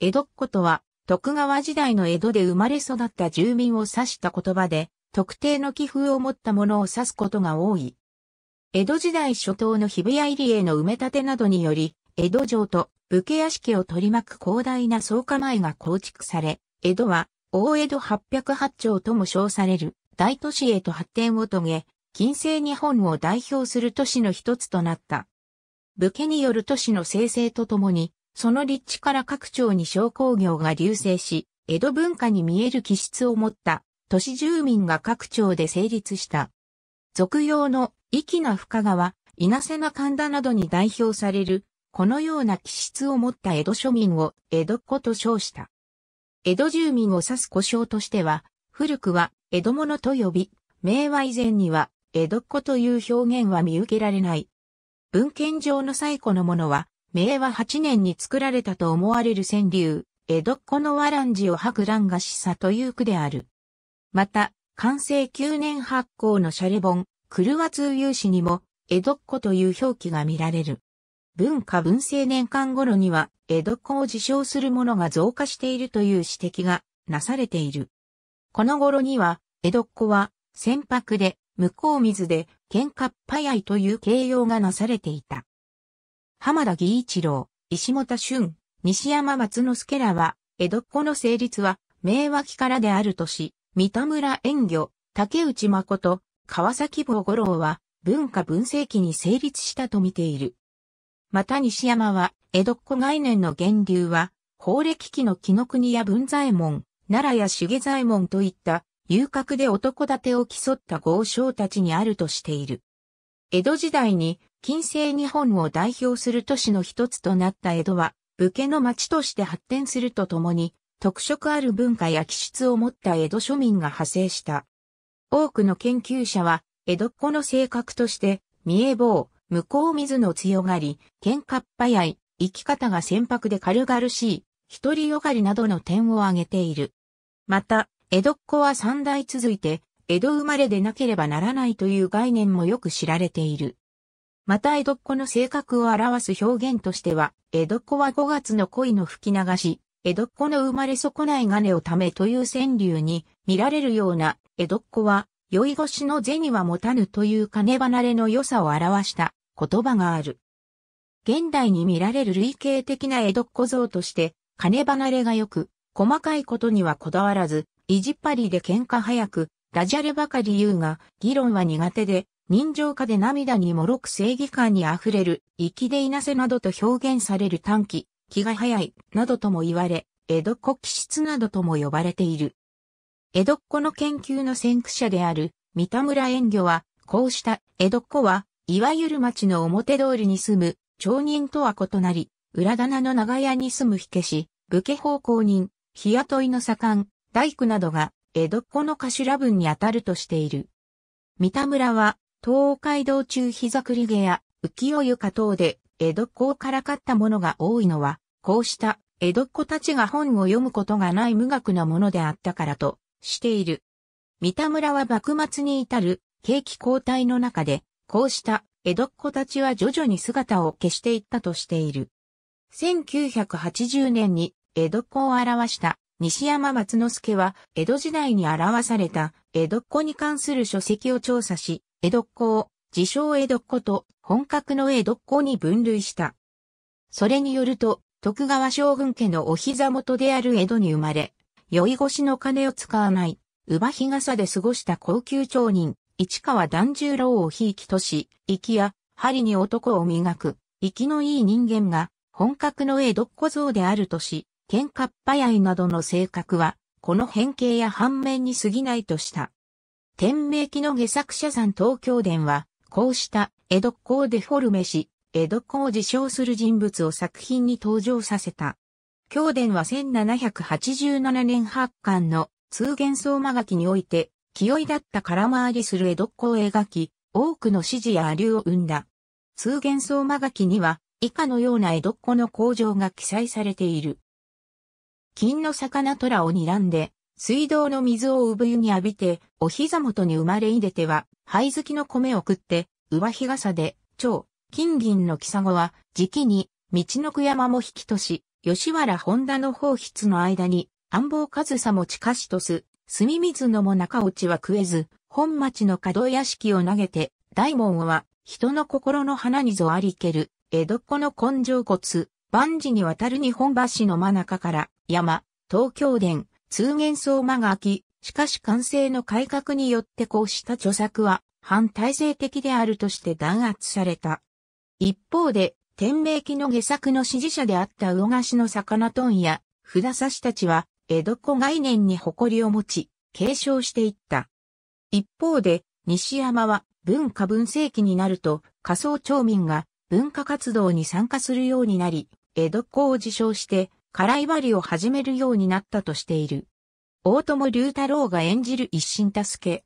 江戸っ子とは、徳川時代の江戸で生まれ育った住民を指した言葉で、特定の寄風を持ったものを指すことが多い。江戸時代初頭の日比谷入り江の埋め立てなどにより、江戸城と武家屋敷を取り巻く広大な倉庫前が構築され、江戸は大江戸808町とも称される大都市へと発展を遂げ、近世日本を代表する都市の一つとなった。武家による都市の生成とともに、その立地から各町に商工業が流星し、江戸文化に見える気質を持った都市住民が各町で成立した。俗用の粋な深川、稲瀬な神田などに代表される、このような気質を持った江戸庶民を江戸っ子と称した。江戸住民を指す故障としては、古くは江戸物と呼び、明和以前には江戸っ子という表現は見受けられない。文献上の最古のものは、明和8年に作られたと思われる川柳、江戸っ子のわらんじを吐く蘭がしさという句である。また、完成9年発行のシャレ本、狂通有志にも、江戸っ子という表記が見られる。文化文政年間頃には、江戸っ子を自称する者が増加しているという指摘がなされている。この頃には、江戸っ子は、船舶で、向こう水で、喧嘩っ早いという形容がなされていた。浜田義一郎、石本俊、西山松之助らは、江戸っ子の成立は、名脇からであるとし、三田村遠魚、竹内誠、川崎坊五郎は、文化文世期に成立したと見ている。また西山は、江戸っ子概念の源流は、法暦期の紀の国や文左衛門、奈良や重左衛門といった、遊郭で男立てを競った豪商たちにあるとしている。江戸時代に近世日本を代表する都市の一つとなった江戸は、武家の町として発展するとともに、特色ある文化や気質を持った江戸庶民が派生した。多くの研究者は、江戸っ子の性格として、見え坊、向こう水の強がり、喧嘩っ早い、生き方が船舶で軽々しい、一人よがりなどの点を挙げている。また、江戸っ子は三代続いて、江戸生まれでなければならないという概念もよく知られている。また江戸っ子の性格を表す表現としては、江戸っ子は5月の恋の吹き流し、江戸っ子の生まれ損ない金をためという川柳に見られるような、江戸っ子は、酔い越しの銭は持たぬという金離れの良さを表した言葉がある。現代に見られる類型的な江戸っ子像として、金離れが良く、細かいことにはこだわらず、意地っ張りで喧嘩早く、ダジャレばかり言うが、議論は苦手で、人情家で涙に脆く正義感に溢れる、粋でいなせなどと表現される短期、気が早い、などとも言われ、江戸っ子気質などとも呼ばれている。江戸っ子の研究の先駆者である、三田村遠魚は、こうした江戸っ子は、いわゆる町の表通りに住む、町人とは異なり、裏棚の長屋に住む火消し、武家奉公人、日雇いの左官、大工などが、江戸っ子の頭文にあたるとしている。三田村は、東海道中膝栗毛や浮世床等で江戸っ子をからかったものが多いのは、こうした江戸っ子たちが本を読むことがない無学なものであったからとしている。三田村は幕末に至る景気交代の中で、こうした江戸っ子たちは徐々に姿を消していったとしている。1980年に江戸っ子を表した西山松之助は江戸時代に表された江戸っ子に関する書籍を調査し、江戸っ子を自称江戸っ子と本格の江戸っ子に分類した。それによると、徳川将軍家のお膝元である江戸に生まれ、酔い越しの金を使わない、馬日傘で過ごした高級町人、市川團十郎をひいきとし、粋や針に男を磨く、息のいい人間が本格の江戸っ子像であるとし、喧嘩っ早いなどの性格は、この変形や反面に過ぎないとした。天明期の下作者山東京伝は、こうした江戸っ子をデフォルメし、江戸っ子を自称する人物を作品に登場させた。京伝は1787年発刊の通幻相間書きにおいて、清いだった空回りする江戸っ子を描き、多くの支持やア流を生んだ。通幻相間書きには、以下のような江戸っ子の工場が記載されている。金の魚虎を睨んで、水道の水を産湯に浴びて、お膝元に生まれいでては、灰好きの米を食って、上日傘で、蝶、金銀の木佐は、時期に、道の久山も引きとし、吉原本田の放筆の間に、安房和さも近しとす、住水のも中落ちは食えず、本町の角屋敷を投げて、大門は、人の心の花にぞありける、江戸っ子の根性骨、万事にわたる日本橋の真中から、山、東京殿、通元相間が空き、しかし完成の改革によってこうした著作は反体制的であるとして弾圧された。一方で、天明期の下作の支持者であった魚菓子の魚トンや、札差したちは、江戸子概念に誇りを持ち、継承していった。一方で、西山は文化文世紀になると、仮想町民が文化活動に参加するようになり、江戸子を自称して、辛い割りを始めるようになったとしている。大友龍太郎が演じる一心助け。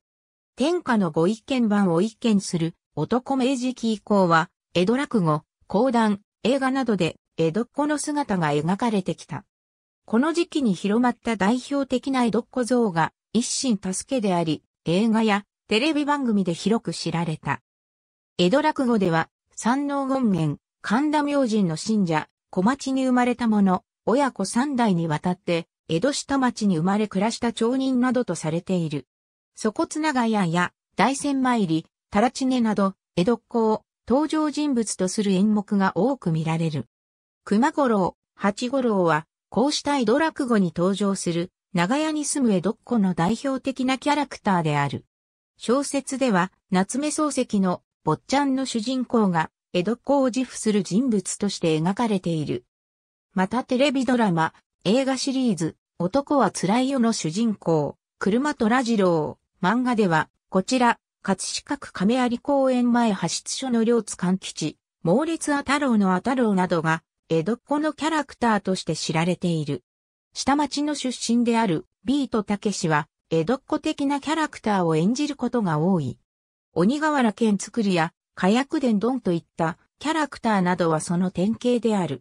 天下のご一見版を一見する男明治期以降は、江戸落語、講談、映画などで江戸っ子の姿が描かれてきた。この時期に広まった代表的な江戸っ子像が一心助けであり、映画やテレビ番組で広く知られた。江戸落語では、山王権現、神田明神の信者、小町に生まれた者、親子三代にわたって、江戸下町に生まれ暮らした町人などとされている。祖骨長屋や大仙参り、たらちねなど、江戸っ子を登場人物とする演目が多く見られる。熊五郎、八五郎は、こうした江戸落語に登場する、長屋に住む江戸っ子の代表的なキャラクターである。小説では、夏目漱石の坊ちゃんの主人公が、江戸っ子を自負する人物として描かれている。またテレビドラマ、映画シリーズ、男は辛いよの主人公、車とラジロー、漫画では、こちら、葛飾区亀有公園前派出所の両津勘吉、猛烈あたろうのあたろうなどが、江戸っ子のキャラクターとして知られている。下町の出身である、ビートたけしは、江戸っ子的なキャラクターを演じることが多い。鬼瓦剣作りや、火薬伝ドンといったキャラクターなどはその典型である。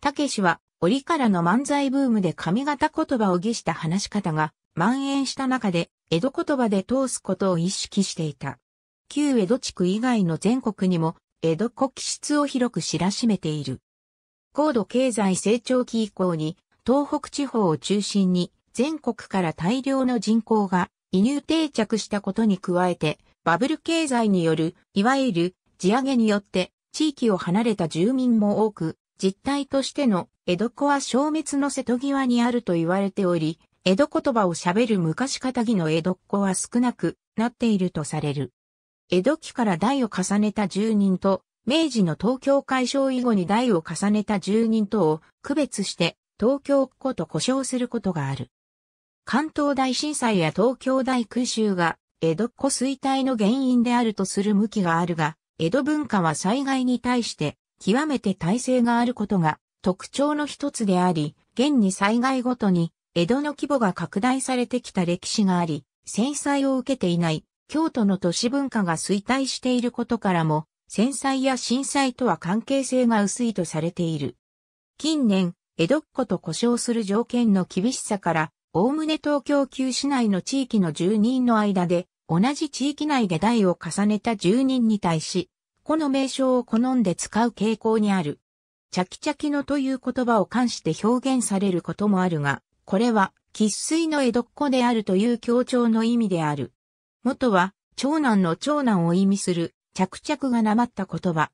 たけしは、折からの漫才ブームで髪型言葉を儀した話し方が蔓延した中で、江戸言葉で通すことを意識していた。旧江戸地区以外の全国にも、江戸古気質を広く知らしめている。高度経済成長期以降に、東北地方を中心に、全国から大量の人口が移入定着したことに加えて、バブル経済による、いわゆる地上げによって、地域を離れた住民も多く、実態としての江戸子は消滅の瀬戸際にあると言われており、江戸言葉を喋る昔かたぎの江戸っ子は少なくなっているとされる。江戸期から代を重ねた住人と、明治の東京解消以後に代を重ねた住人とを区別して東京っ子と呼称することがある。関東大震災や東京大空襲が江戸っ子衰退の原因であるとする向きがあるが、江戸文化は災害に対して極めて耐性があることが特徴の一つであり、現に災害ごとに江戸の規模が拡大されてきた歴史があり、戦災を受けていない京都の都市文化が衰退していることからも、戦災や震災とは関係性が薄いとされている。近年、江戸っ子と呼称する条件の厳しさから、おおむね東京旧市内の地域の住人の間で、同じ地域内で代を重ねた住人に対し、この名称を好んで使う傾向にある。チャキチャキのという言葉を冠して表現されることもあるが、これは、喫水の江戸っ子であるという強調の意味である。元は、長男の長男を意味する、着々がなまった言葉。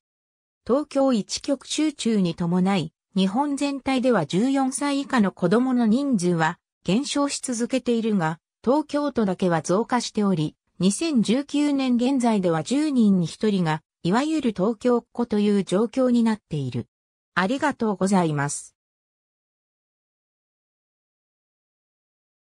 東京一極集中に伴い、日本全体では14歳以下の子供の人数は減少し続けているが、東京都だけは増加しており、2019年現在では10人に1人がいわゆる東京っ子という状況になっている。ありがとうございます。